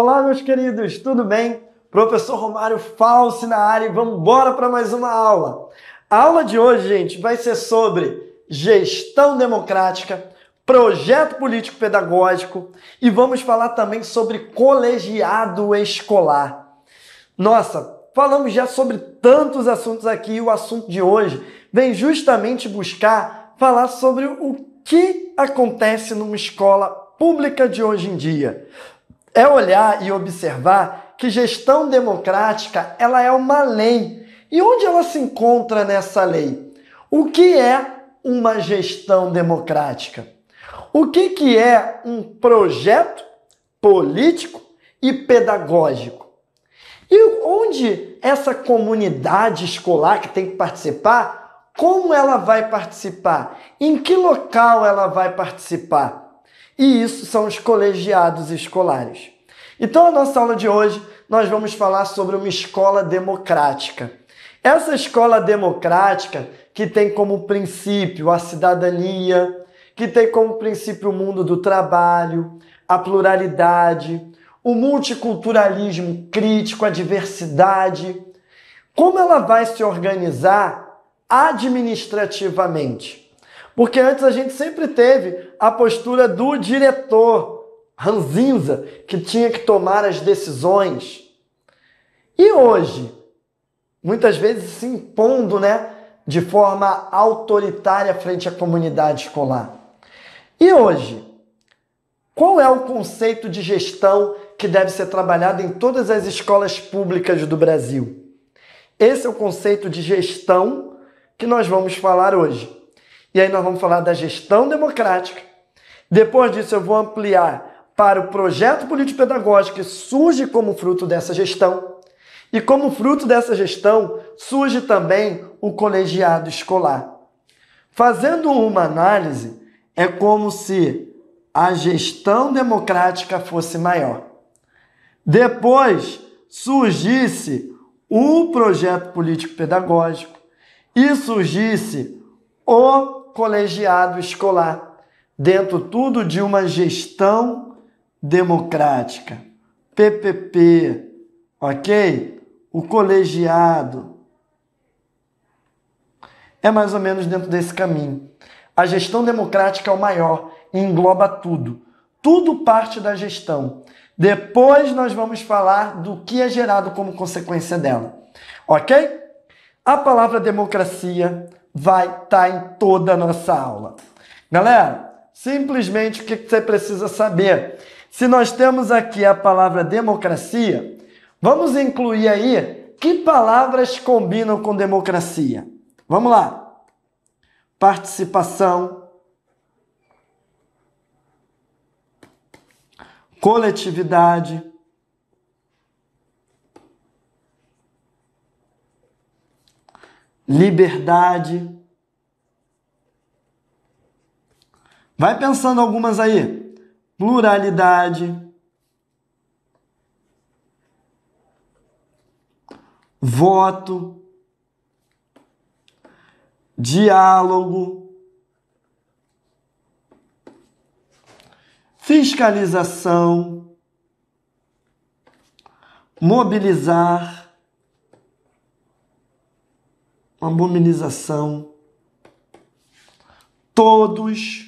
Olá, meus queridos, tudo bem? Professor Romário Falci na área e vamos embora para mais uma aula. A aula de hoje, gente, vai ser sobre gestão democrática, projeto político pedagógico e vamos falar também sobre colegiado escolar. Nossa, falamos já sobre tantos assuntos aqui e o assunto de hoje vem justamente buscar falar sobre o que acontece numa escola pública de hoje em dia é olhar e observar que gestão democrática ela é uma lei. E onde ela se encontra nessa lei? O que é uma gestão democrática? O que, que é um projeto político e pedagógico? E onde essa comunidade escolar que tem que participar, como ela vai participar? Em que local ela vai participar? e isso são os colegiados escolares. Então, na nossa aula de hoje, nós vamos falar sobre uma escola democrática. Essa escola democrática que tem como princípio a cidadania, que tem como princípio o mundo do trabalho, a pluralidade, o multiculturalismo crítico, a diversidade, como ela vai se organizar administrativamente? Porque antes a gente sempre teve a postura do diretor ranzinza que tinha que tomar as decisões. E hoje, muitas vezes se impondo, né, de forma autoritária frente à comunidade escolar. E hoje, qual é o conceito de gestão que deve ser trabalhado em todas as escolas públicas do Brasil? Esse é o conceito de gestão que nós vamos falar hoje. E aí nós vamos falar da gestão democrática. Depois disso, eu vou ampliar para o projeto político-pedagógico que surge como fruto dessa gestão. E como fruto dessa gestão, surge também o colegiado escolar. Fazendo uma análise, é como se a gestão democrática fosse maior. Depois surgisse o projeto político-pedagógico e surgisse o colegiado escolar, dentro tudo de uma gestão democrática. PPP, ok? O colegiado. É mais ou menos dentro desse caminho. A gestão democrática é o maior e engloba tudo. Tudo parte da gestão. Depois nós vamos falar do que é gerado como consequência dela. Ok? A palavra democracia vai estar tá em toda a nossa aula. Galera, simplesmente o que você precisa saber? Se nós temos aqui a palavra democracia, vamos incluir aí que palavras combinam com democracia. Vamos lá. Participação, coletividade, liberdade. Vai pensando algumas aí. Pluralidade. Voto. Diálogo. Fiscalização. Mobilizar uma mobilização. Todos.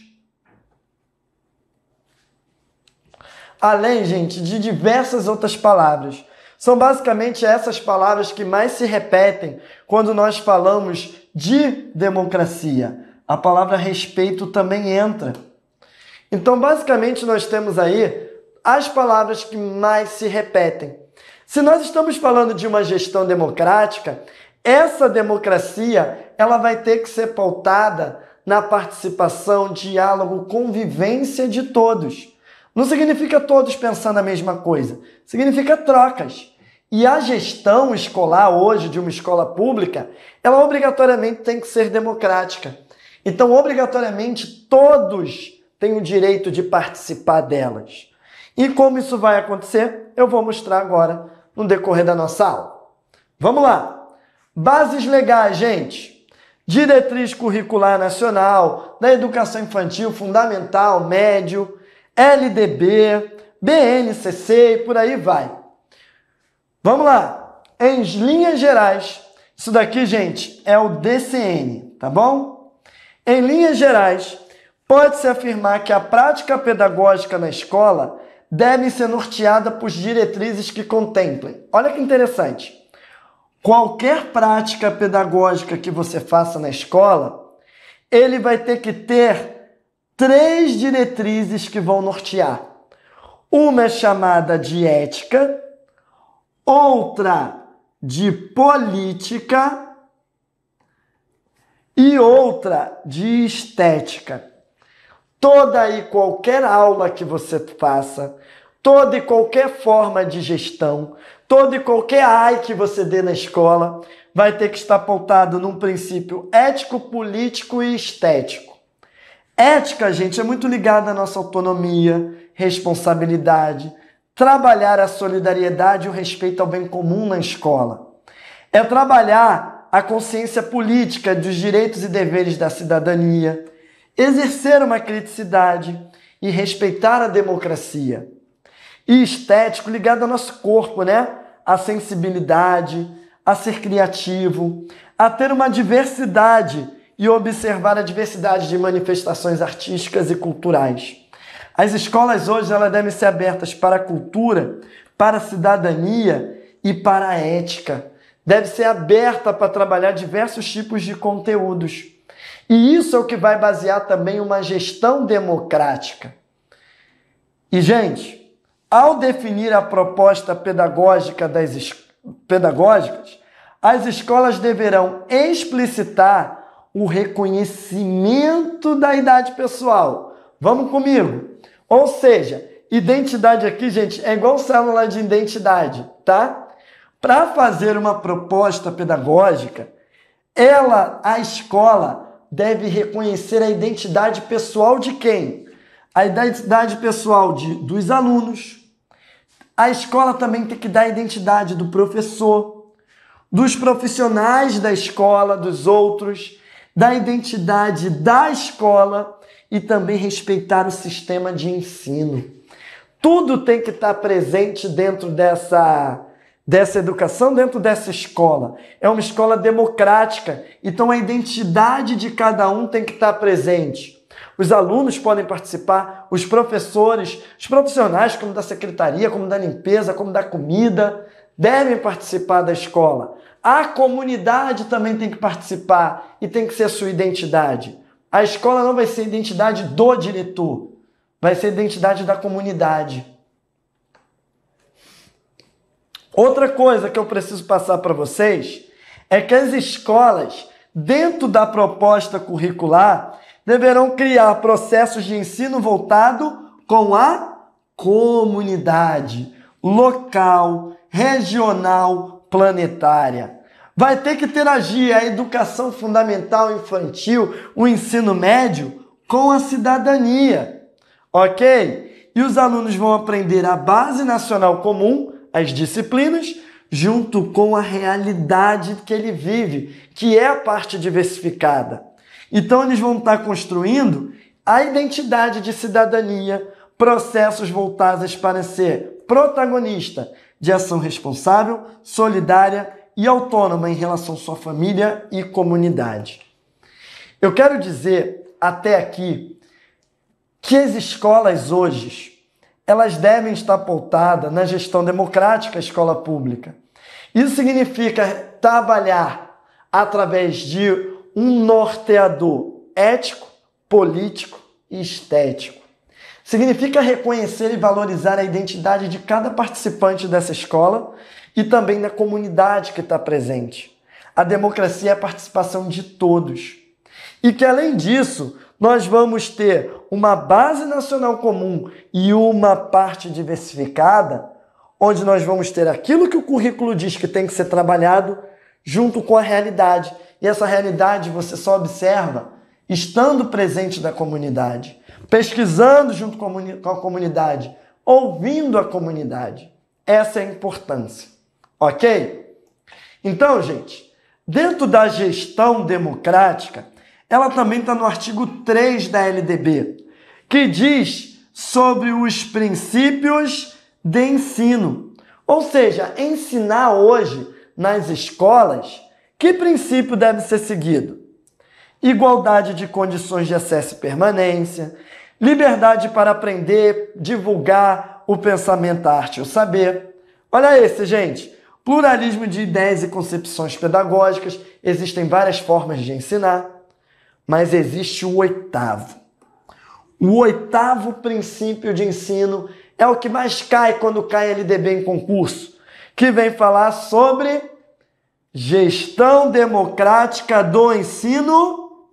Além, gente, de diversas outras palavras. São basicamente essas palavras que mais se repetem quando nós falamos de democracia. A palavra respeito também entra. Então, basicamente, nós temos aí as palavras que mais se repetem. Se nós estamos falando de uma gestão democrática, essa democracia, ela vai ter que ser pautada na participação, diálogo, convivência de todos. Não significa todos pensando a mesma coisa, significa trocas. E a gestão escolar hoje de uma escola pública, ela obrigatoriamente tem que ser democrática. Então, obrigatoriamente, todos têm o direito de participar delas. E como isso vai acontecer, eu vou mostrar agora no decorrer da nossa aula. Vamos lá! Bases legais, gente. Diretriz curricular nacional, da educação infantil, fundamental, médio, LDB, BNCC e por aí vai. Vamos lá. Em linhas gerais, isso daqui, gente, é o DCN, tá bom? Em linhas gerais, pode-se afirmar que a prática pedagógica na escola deve ser norteada por diretrizes que contemplem. Olha que interessante qualquer prática pedagógica que você faça na escola, ele vai ter que ter três diretrizes que vão nortear. Uma é chamada de ética, outra de política e outra de estética. Toda e qualquer aula que você faça, toda e qualquer forma de gestão, Todo e qualquer ai que você dê na escola vai ter que estar pautado num princípio ético, político e estético. Ética, gente, é muito ligada à nossa autonomia, responsabilidade, trabalhar a solidariedade e o respeito ao bem comum na escola. É trabalhar a consciência política dos direitos e deveres da cidadania, exercer uma criticidade e respeitar a democracia. E estético ligado ao nosso corpo, né? a sensibilidade, a ser criativo, a ter uma diversidade e observar a diversidade de manifestações artísticas e culturais. As escolas hoje elas devem ser abertas para a cultura, para a cidadania e para a ética. Deve ser aberta para trabalhar diversos tipos de conteúdos. E isso é o que vai basear também uma gestão democrática. E, gente, ao definir a proposta pedagógica das es... pedagógicas, as escolas deverão explicitar o reconhecimento da idade pessoal. Vamos comigo. Ou seja, identidade aqui, gente, é igual célula de identidade, tá? Para fazer uma proposta pedagógica, ela, a escola, deve reconhecer a identidade pessoal de quem? A identidade pessoal de, dos alunos, a escola também tem que dar a identidade do professor, dos profissionais da escola, dos outros, da identidade da escola e também respeitar o sistema de ensino. Tudo tem que estar presente dentro dessa dessa educação dentro dessa escola. É uma escola democrática, então a identidade de cada um tem que estar presente. Os alunos podem participar, os professores, os profissionais, como da secretaria, como da limpeza, como da comida, devem participar da escola. A comunidade também tem que participar e tem que ser sua identidade. A escola não vai ser a identidade do diretor, vai ser a identidade da comunidade. Outra coisa que eu preciso passar para vocês é que as escolas, dentro da proposta curricular, deverão criar processos de ensino voltado com a comunidade local, regional, planetária. Vai ter que interagir a educação fundamental infantil, o ensino médio, com a cidadania, ok? E os alunos vão aprender a base nacional comum, as disciplinas, junto com a realidade que ele vive, que é a parte diversificada. Então eles vão estar construindo a identidade de cidadania, processos voltados para ser protagonista de ação responsável, solidária e autônoma em relação à sua família e comunidade. Eu quero dizer até aqui que as escolas hoje elas devem estar pautadas na gestão democrática da escola pública. Isso significa trabalhar através de um norteador ético, político e estético. Significa reconhecer e valorizar a identidade de cada participante dessa escola e também da comunidade que está presente. A democracia é a participação de todos. E que, além disso, nós vamos ter uma base nacional comum e uma parte diversificada, onde nós vamos ter aquilo que o currículo diz que tem que ser trabalhado junto com a realidade e essa realidade você só observa estando presente na comunidade, pesquisando junto com a comunidade, ouvindo a comunidade. Essa é a importância, ok? Então, gente, dentro da gestão democrática, ela também está no artigo 3 da LDB, que diz sobre os princípios de ensino. Ou seja, ensinar hoje nas escolas que princípio deve ser seguido? Igualdade de condições de acesso e permanência, liberdade para aprender, divulgar o pensamento, a arte e o saber. Olha esse, gente. Pluralismo de ideias e concepções pedagógicas, existem várias formas de ensinar, mas existe o oitavo. O oitavo princípio de ensino é o que mais cai quando cai LDB em concurso, que vem falar sobre Gestão democrática do ensino.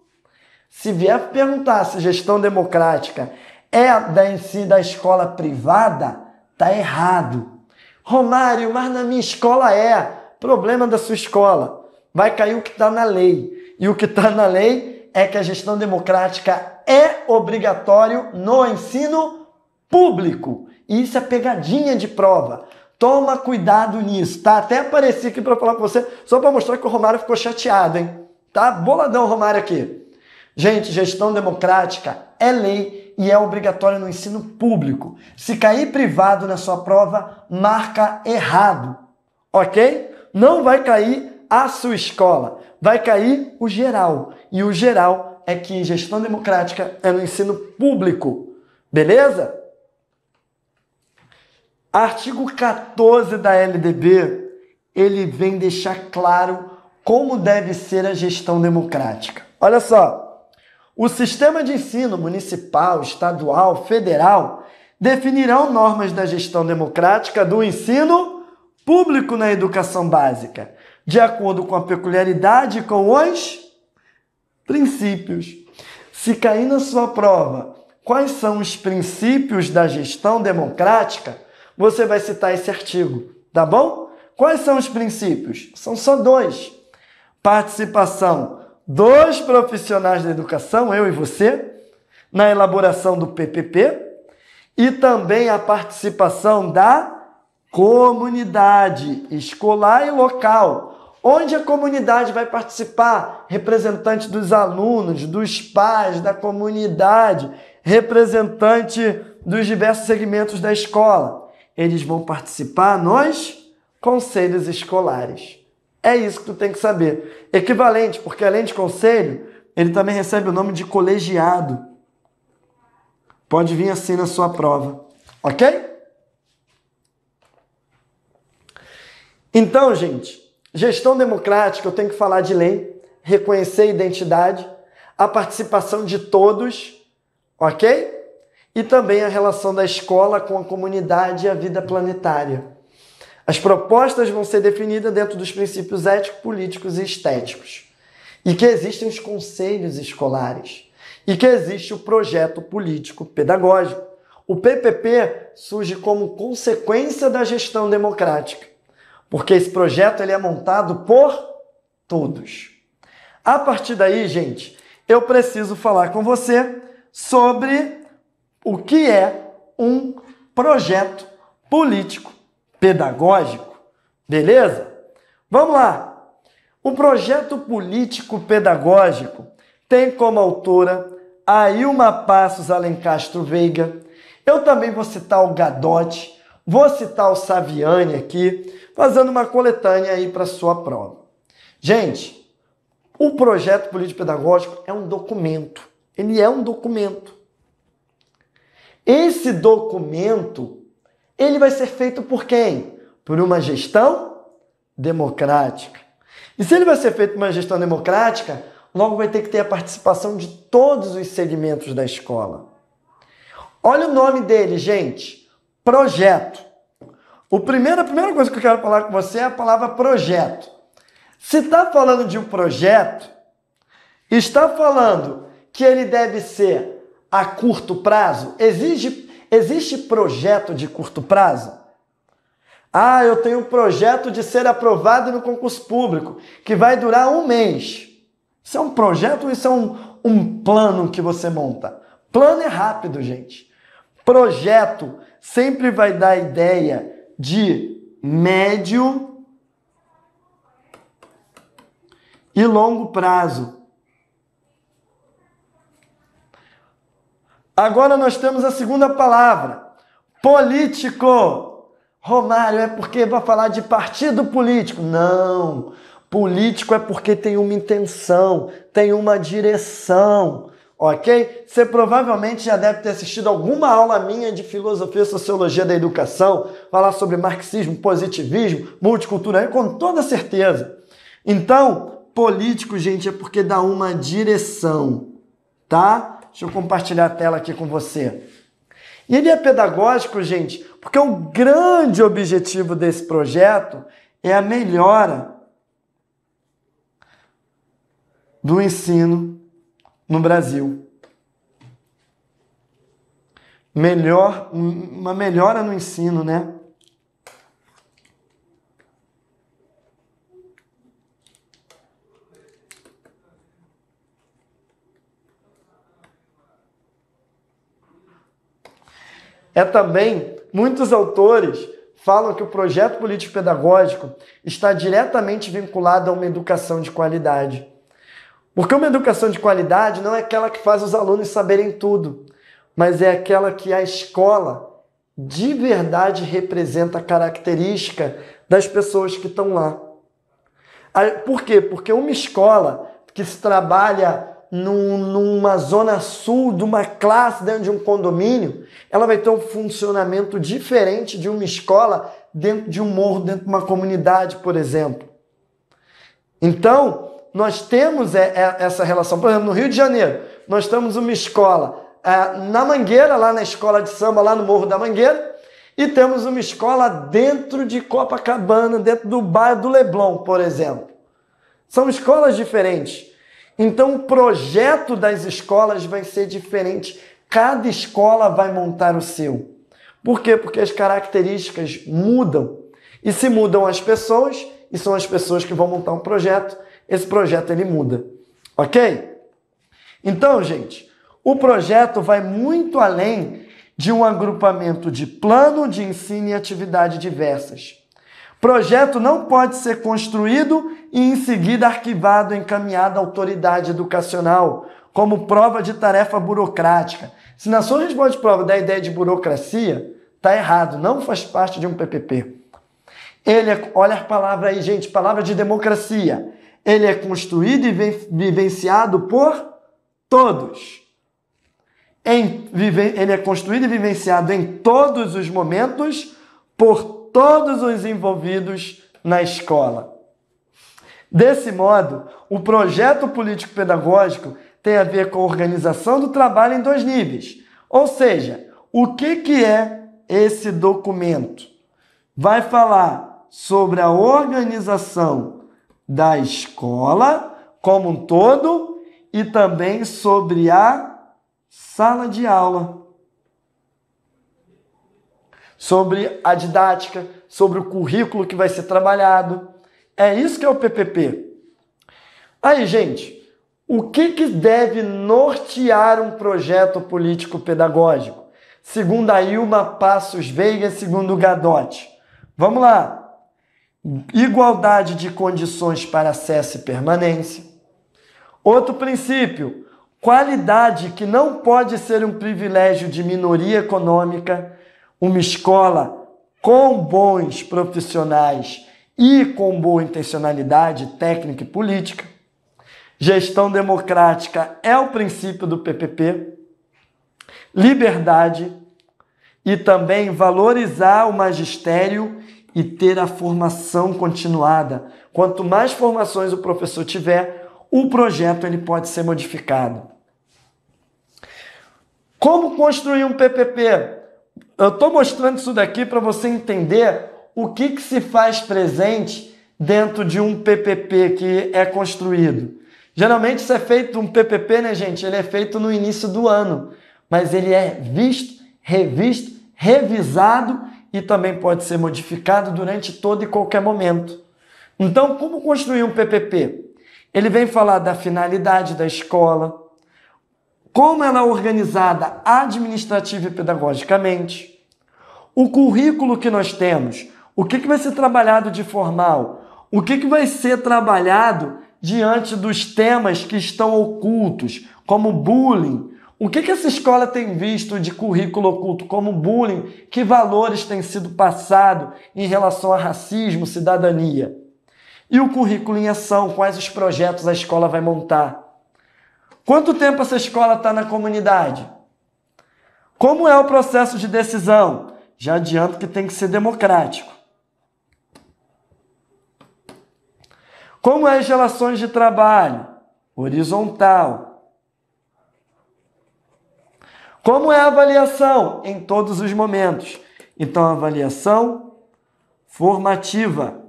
Se vier perguntar se gestão democrática é da ensino da escola privada, tá errado. Romário, mas na minha escola é. Problema da sua escola. Vai cair o que está na lei. E o que está na lei é que a gestão democrática é obrigatório no ensino público. E isso é pegadinha de prova. Toma cuidado nisso, tá? Até apareci aqui para falar com você, só para mostrar que o Romário ficou chateado, hein? Tá boladão o Romário aqui. Gente, gestão democrática é lei e é obrigatória no ensino público. Se cair privado na sua prova, marca errado, ok? Não vai cair a sua escola, vai cair o geral. E o geral é que gestão democrática é no ensino público, beleza? Artigo 14 da LDB, ele vem deixar claro como deve ser a gestão democrática. Olha só, o sistema de ensino municipal, estadual, federal definirão normas da gestão democrática do ensino público na educação básica, de acordo com a peculiaridade e com os princípios. Se cair na sua prova quais são os princípios da gestão democrática, você vai citar esse artigo, tá bom? Quais são os princípios? São só dois: participação dos profissionais da educação, eu e você, na elaboração do PPP e também a participação da comunidade escolar e local. Onde a comunidade vai participar? Representante dos alunos, dos pais, da comunidade, representante dos diversos segmentos da escola. Eles vão participar nos conselhos escolares. É isso que tu tem que saber. Equivalente, porque além de conselho, ele também recebe o nome de colegiado. Pode vir assim na sua prova, ok? Então, gente, gestão democrática, eu tenho que falar de lei, reconhecer a identidade, a participação de todos, ok? e também a relação da escola com a comunidade e a vida planetária. As propostas vão ser definidas dentro dos princípios éticos, políticos e estéticos, e que existem os conselhos escolares, e que existe o projeto político pedagógico. O PPP surge como consequência da gestão democrática, porque esse projeto ele é montado por todos. A partir daí, gente, eu preciso falar com você sobre o que é um projeto político pedagógico. Beleza? Vamos lá! O projeto político pedagógico tem como autora a Ilma Passos Alencastro Veiga. Eu também vou citar o Gadotti, vou citar o Saviani aqui, fazendo uma coletânea aí para sua prova. Gente, o projeto político pedagógico é um documento. Ele é um documento. Esse documento, ele vai ser feito por quem? Por uma gestão democrática. E se ele vai ser feito por uma gestão democrática, logo vai ter que ter a participação de todos os segmentos da escola. Olha o nome dele, gente. Projeto. O primeiro, a primeira coisa que eu quero falar com você é a palavra projeto. Se está falando de um projeto, está falando que ele deve ser a curto prazo? Exige, existe projeto de curto prazo? Ah, eu tenho um projeto de ser aprovado no concurso público, que vai durar um mês. Isso é um projeto ou isso é um, um plano que você monta? Plano é rápido, gente. Projeto sempre vai dar a ideia de médio e longo prazo. Agora nós temos a segunda palavra: político. Romário, é porque vai falar de partido político. Não. Político é porque tem uma intenção, tem uma direção, ok? Você provavelmente já deve ter assistido alguma aula minha de filosofia e sociologia da educação, falar sobre marxismo, positivismo, multiculturalismo, com toda certeza. Então, político, gente, é porque dá uma direção, tá? Deixa eu compartilhar a tela aqui com você. E ele é pedagógico, gente, porque o grande objetivo desse projeto é a melhora do ensino no Brasil. Melhor, uma melhora no ensino, né? É também, muitos autores falam que o projeto político-pedagógico está diretamente vinculado a uma educação de qualidade. Porque uma educação de qualidade não é aquela que faz os alunos saberem tudo, mas é aquela que a escola de verdade representa a característica das pessoas que estão lá. Por quê? Porque uma escola que se trabalha num, numa zona sul de uma classe dentro de um condomínio, ela vai ter um funcionamento diferente de uma escola dentro de um morro, dentro de uma comunidade, por exemplo. Então, nós temos é, é, essa relação. Por exemplo, no Rio de Janeiro, nós temos uma escola é, na Mangueira, lá na escola de samba, lá no Morro da Mangueira, e temos uma escola dentro de Copacabana, dentro do bairro do Leblon, por exemplo. São escolas diferentes. Então o projeto das escolas vai ser diferente. Cada escola vai montar o seu. Por quê? Porque as características mudam. E se mudam as pessoas, e são as pessoas que vão montar um projeto, esse projeto ele muda. OK? Então, gente, o projeto vai muito além de um agrupamento de plano de ensino e atividade diversas. Projeto não pode ser construído e em seguida arquivado e encaminhado à autoridade educacional como prova de tarefa burocrática. Se na sua resposta de prova da ideia de burocracia, tá errado, não faz parte de um PPP. Ele é, olha a palavra aí, gente, palavra de democracia. Ele é construído e vivenciado por todos. Em, vive, ele é construído e vivenciado em todos os momentos por todos os envolvidos na escola. Desse modo, o projeto político-pedagógico tem a ver com a organização do trabalho em dois níveis. Ou seja, o que, que é esse documento? Vai falar sobre a organização da escola como um todo e também sobre a sala de aula. Sobre a didática, sobre o currículo que vai ser trabalhado é isso que é o PPP. Aí, gente, o que, que deve nortear um projeto político pedagógico? Segundo a Ilma Passos Veiga, segundo o Gadotti. Vamos lá. Igualdade de condições para acesso e permanência. Outro princípio, qualidade que não pode ser um privilégio de minoria econômica, uma escola com bons profissionais e com boa intencionalidade técnica e política. Gestão democrática é o princípio do PPP. Liberdade e também valorizar o magistério e ter a formação continuada. Quanto mais formações o professor tiver, o projeto ele pode ser modificado. Como construir um PPP? Eu estou mostrando isso daqui para você entender o que, que se faz presente dentro de um PPP que é construído? Geralmente isso é feito, um PPP, né, gente? Ele é feito no início do ano, mas ele é visto, revisto, revisado e também pode ser modificado durante todo e qualquer momento. Então, como construir um PPP? Ele vem falar da finalidade da escola, como ela é organizada administrativa e pedagogicamente, o currículo que nós temos, o que, que vai ser trabalhado de formal? O que, que vai ser trabalhado diante dos temas que estão ocultos, como bullying? O que, que essa escola tem visto de currículo oculto, como bullying? Que valores têm sido passados em relação a racismo, cidadania? E o currículo em ação, quais os projetos a escola vai montar? Quanto tempo essa escola está na comunidade? Como é o processo de decisão? Já adianto que tem que ser democrático. Como é as relações de trabalho? Horizontal. Como é a avaliação? Em todos os momentos. Então, avaliação formativa.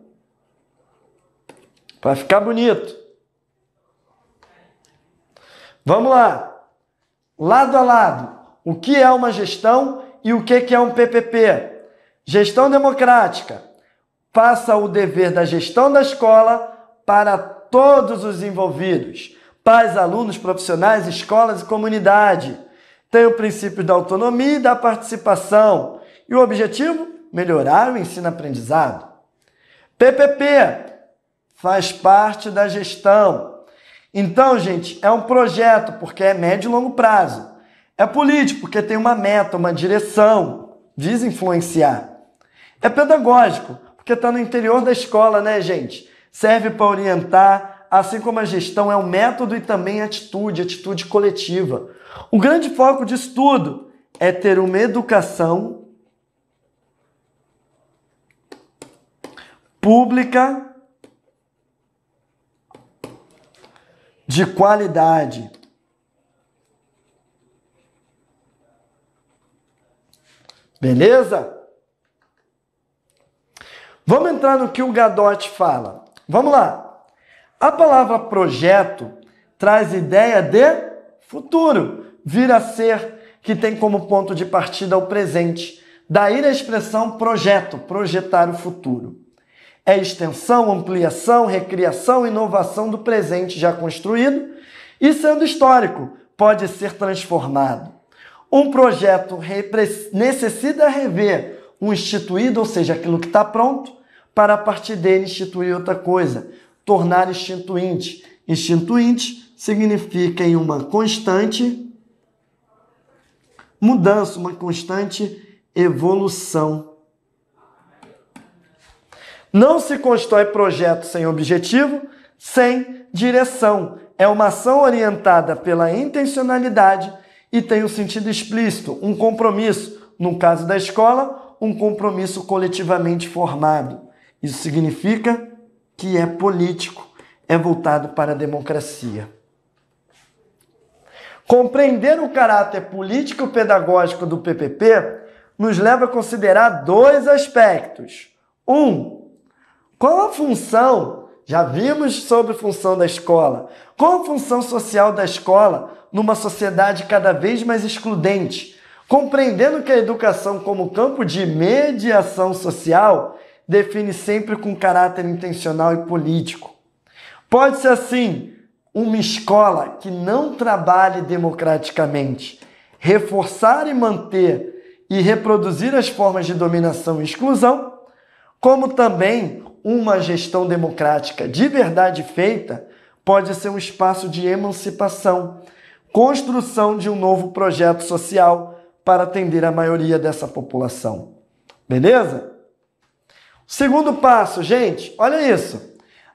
Para ficar bonito. Vamos lá. Lado a lado. O que é uma gestão e o que é um PPP? Gestão democrática. Passa o dever da gestão da escola para todos os envolvidos: pais, alunos, profissionais, escolas e comunidade. Tem o princípio da autonomia e da participação. E o objetivo? Melhorar o ensino-aprendizado. PPP faz parte da gestão. Então, gente, é um projeto porque é médio e longo prazo. É político porque tem uma meta, uma direção, desinfluenciar influenciar. É pedagógico porque está no interior da escola, né, gente? serve para orientar, assim como a gestão é um método e também atitude, atitude coletiva. O grande foco disso tudo é ter uma educação pública de qualidade. Beleza? Vamos entrar no que o Gadotti fala. Vamos lá. A palavra projeto traz ideia de futuro, vir a ser, que tem como ponto de partida o presente. Daí a expressão projeto, projetar o futuro. É extensão, ampliação, recriação, inovação do presente já construído e sendo histórico, pode ser transformado. Um projeto necessita rever o instituído, ou seja, aquilo que está pronto, para a partir dele instituir outra coisa, tornar instituinte. Instituinte significa em uma constante mudança, uma constante evolução. Não se constrói projeto sem objetivo, sem direção. É uma ação orientada pela intencionalidade e tem o um sentido explícito, um compromisso, no caso da escola, um compromisso coletivamente formado. Isso significa que é político, é voltado para a democracia. Compreender o caráter político-pedagógico do PPP nos leva a considerar dois aspectos. Um, qual a função, já vimos sobre a função da escola, qual a função social da escola numa sociedade cada vez mais excludente? Compreendendo que a educação como campo de mediação social, define sempre com caráter intencional e político. Pode ser assim, uma escola que não trabalhe democraticamente, reforçar e manter e reproduzir as formas de dominação e exclusão, como também uma gestão democrática de verdade feita pode ser um espaço de emancipação, construção de um novo projeto social para atender a maioria dessa população. Beleza? Segundo passo, gente, olha isso.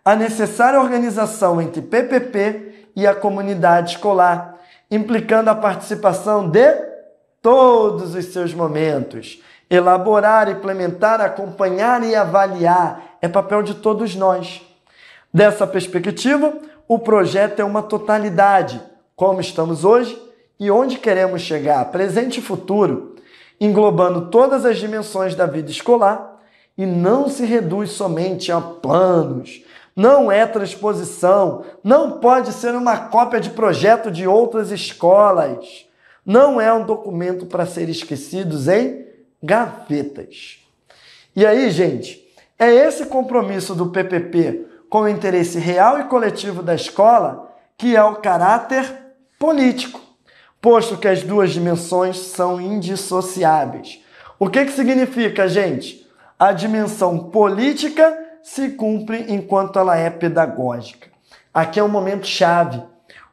A necessária organização entre PPP e a comunidade escolar, implicando a participação de todos os seus momentos. Elaborar, implementar, acompanhar e avaliar é papel de todos nós. Dessa perspectiva, o projeto é uma totalidade, como estamos hoje e onde queremos chegar, presente e futuro, englobando todas as dimensões da vida escolar e não se reduz somente a planos. Não é transposição, não pode ser uma cópia de projeto de outras escolas. Não é um documento para ser esquecidos em gavetas. E aí, gente, é esse compromisso do PPP com o interesse real e coletivo da escola que é o caráter político, posto que as duas dimensões são indissociáveis. O que, que significa, gente? a dimensão política se cumpre enquanto ela é pedagógica. Aqui é um momento chave.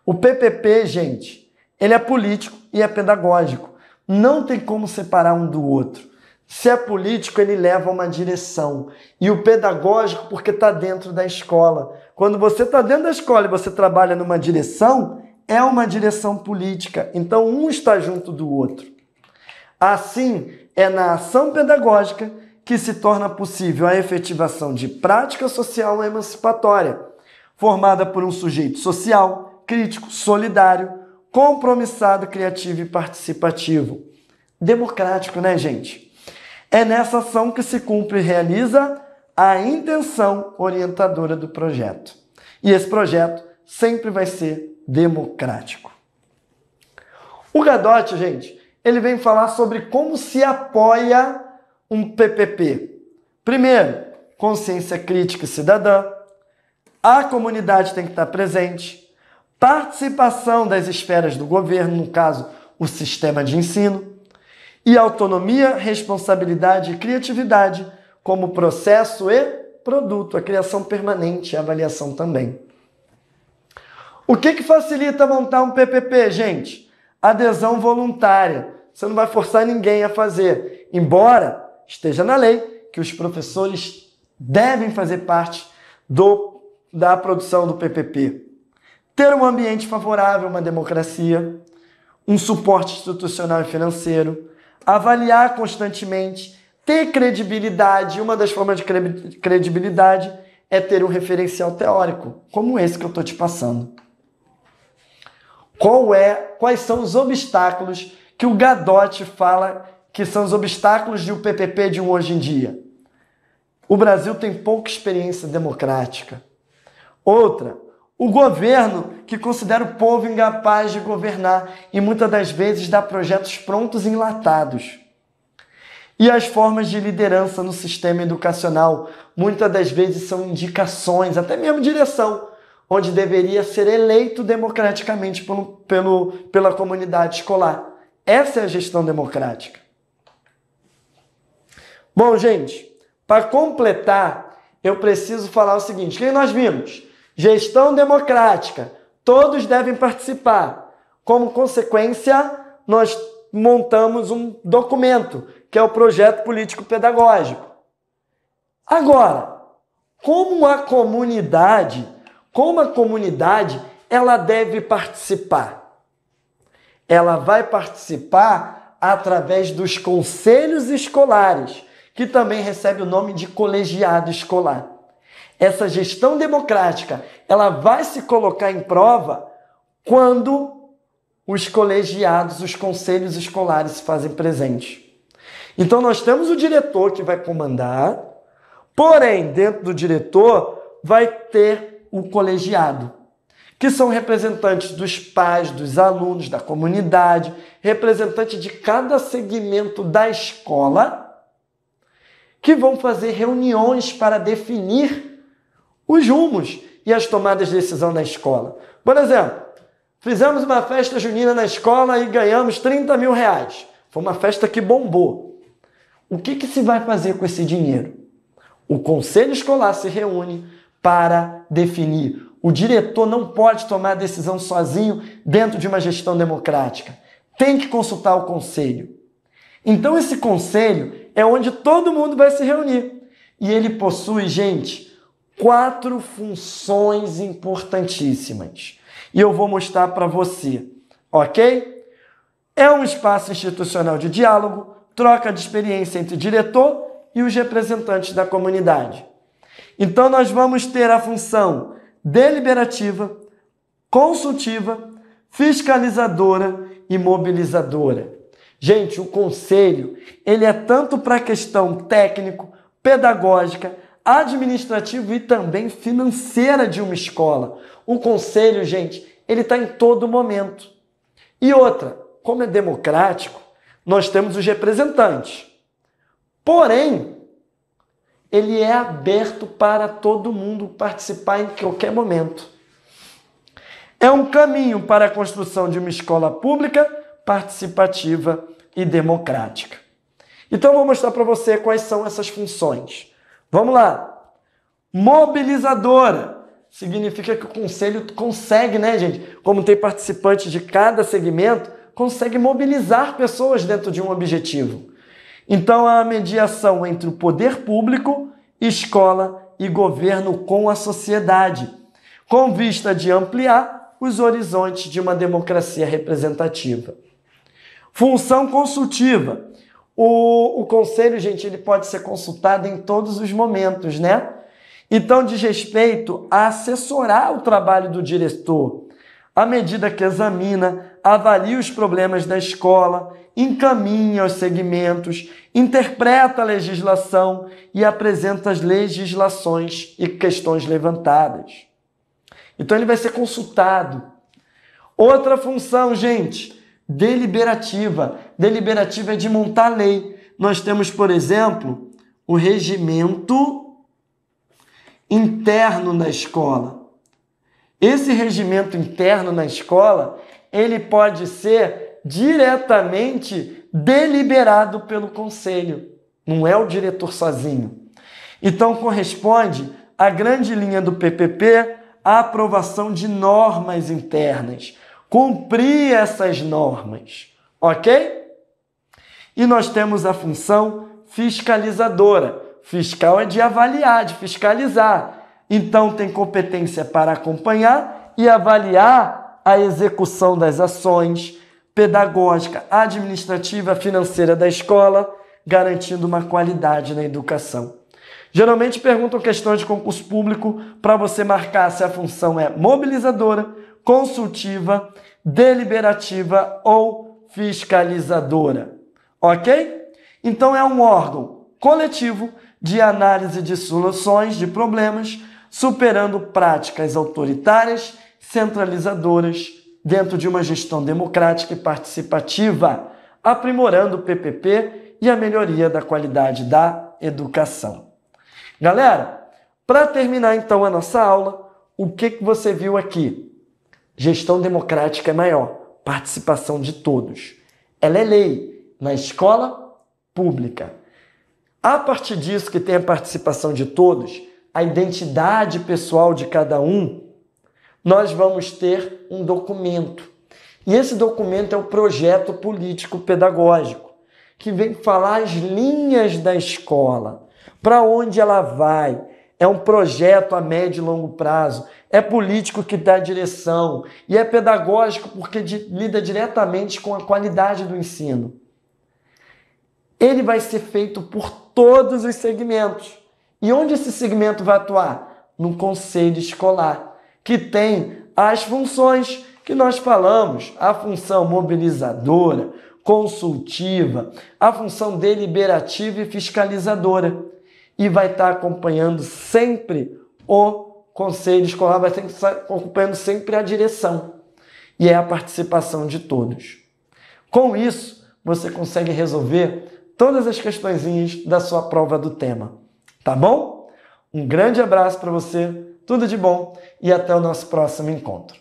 O PPP, gente, ele é político e é pedagógico. Não tem como separar um do outro. Se é político, ele leva uma direção. E o pedagógico, porque está dentro da escola. Quando você está dentro da escola e você trabalha numa direção, é uma direção política. Então, um está junto do outro. Assim, é na ação pedagógica que se torna possível a efetivação de prática social emancipatória, formada por um sujeito social, crítico, solidário, compromissado, criativo e participativo. Democrático, né, gente? É nessa ação que se cumpre e realiza a intenção orientadora do projeto. E esse projeto sempre vai ser democrático. O Gadotti, gente, ele vem falar sobre como se apoia um PPP? Primeiro, consciência crítica cidadã. A comunidade tem que estar presente. Participação das esferas do governo, no caso, o sistema de ensino. E autonomia, responsabilidade e criatividade como processo e produto, a criação permanente, a avaliação também. O que, que facilita montar um PPP, gente? Adesão voluntária. Você não vai forçar ninguém a fazer. Embora esteja na lei que os professores devem fazer parte do, da produção do PPP. Ter um ambiente favorável, uma democracia, um suporte institucional e financeiro, avaliar constantemente, ter credibilidade. Uma das formas de credibilidade é ter um referencial teórico, como esse que eu estou te passando. Qual é, quais são os obstáculos que o Gadotti fala que são os obstáculos de um PPP de um hoje em dia. O Brasil tem pouca experiência democrática. Outra, o governo que considera o povo incapaz de governar e muitas das vezes dá projetos prontos e enlatados. E as formas de liderança no sistema educacional muitas das vezes são indicações, até mesmo direção, onde deveria ser eleito democraticamente pelo, pelo, pela comunidade escolar. Essa é a gestão democrática. Bom, gente, para completar, eu preciso falar o seguinte: quem nós vimos? Gestão democrática. Todos devem participar. Como consequência, nós montamos um documento, que é o projeto político pedagógico. Agora, como a comunidade, como a comunidade, ela deve participar? Ela vai participar através dos conselhos escolares que também recebe o nome de colegiado escolar. Essa gestão democrática, ela vai se colocar em prova quando os colegiados, os conselhos escolares se fazem presentes. Então nós temos o diretor que vai comandar, porém, dentro do diretor vai ter o colegiado, que são representantes dos pais, dos alunos, da comunidade, representante de cada segmento da escola que vão fazer reuniões para definir os rumos e as tomadas de decisão da escola. Por exemplo, fizemos uma festa junina na escola e ganhamos 30 mil reais. Foi uma festa que bombou. O que, que se vai fazer com esse dinheiro? O conselho escolar se reúne para definir. O diretor não pode tomar decisão sozinho dentro de uma gestão democrática. Tem que consultar o conselho. Então, esse conselho é onde todo mundo vai se reunir. E ele possui, gente, quatro funções importantíssimas. E eu vou mostrar para você, ok? É um espaço institucional de diálogo, troca de experiência entre o diretor e os representantes da comunidade. Então, nós vamos ter a função deliberativa, consultiva, fiscalizadora e mobilizadora. Gente, o conselho, ele é tanto para a questão técnico, pedagógica, administrativa e também financeira de uma escola. O conselho, gente, ele está em todo momento. E outra, como é democrático, nós temos os representantes. Porém, ele é aberto para todo mundo participar em qualquer momento. É um caminho para a construção de uma escola pública participativa e democrática. Então, vou mostrar para você quais são essas funções. Vamos lá. Mobilizadora significa que o conselho consegue, né, gente? Como tem participantes de cada segmento, consegue mobilizar pessoas dentro de um objetivo. Então, a mediação entre o poder público, escola e governo com a sociedade, com vista de ampliar os horizontes de uma democracia representativa. Função consultiva. O, o conselho, gente, ele pode ser consultado em todos os momentos, né? Então, diz respeito a assessorar o trabalho do diretor, à medida que examina, avalia os problemas da escola, encaminha os segmentos, interpreta a legislação e apresenta as legislações e questões levantadas. Então, ele vai ser consultado. Outra função, gente, deliberativa. Deliberativa é de montar lei. Nós temos, por exemplo, o regimento interno da escola. Esse regimento interno na escola, ele pode ser diretamente deliberado pelo conselho. Não é o diretor sozinho. Então corresponde à grande linha do PPP a aprovação de normas internas cumprir essas normas, ok? E nós temos a função fiscalizadora. Fiscal é de avaliar, de fiscalizar. Então, tem competência para acompanhar e avaliar a execução das ações pedagógica, administrativa, financeira da escola, garantindo uma qualidade na educação. Geralmente perguntam questões de concurso público para você marcar se a função é mobilizadora consultiva, deliberativa ou fiscalizadora. Ok? Então é um órgão coletivo de análise de soluções de problemas, superando práticas autoritárias, centralizadoras, dentro de uma gestão democrática e participativa, aprimorando o PPP e a melhoria da qualidade da educação. Galera, para terminar então a nossa aula, o que, que você viu aqui? Gestão democrática é maior, participação de todos. Ela é lei na escola pública. A partir disso, que tem a participação de todos, a identidade pessoal de cada um, nós vamos ter um documento. E esse documento é o projeto político pedagógico, que vem falar as linhas da escola, para onde ela vai. É um projeto a médio e longo prazo é político que dá direção e é pedagógico porque de, lida diretamente com a qualidade do ensino. Ele vai ser feito por todos os segmentos. E onde esse segmento vai atuar? No conselho escolar, que tem as funções que nós falamos, a função mobilizadora, consultiva, a função deliberativa e fiscalizadora. E vai estar acompanhando sempre o conselho escolar vai ter que estar acompanhando sempre a direção e é a participação de todos. Com isso, você consegue resolver todas as questõezinhas da sua prova do tema, tá bom? Um grande abraço para você, tudo de bom e até o nosso próximo encontro.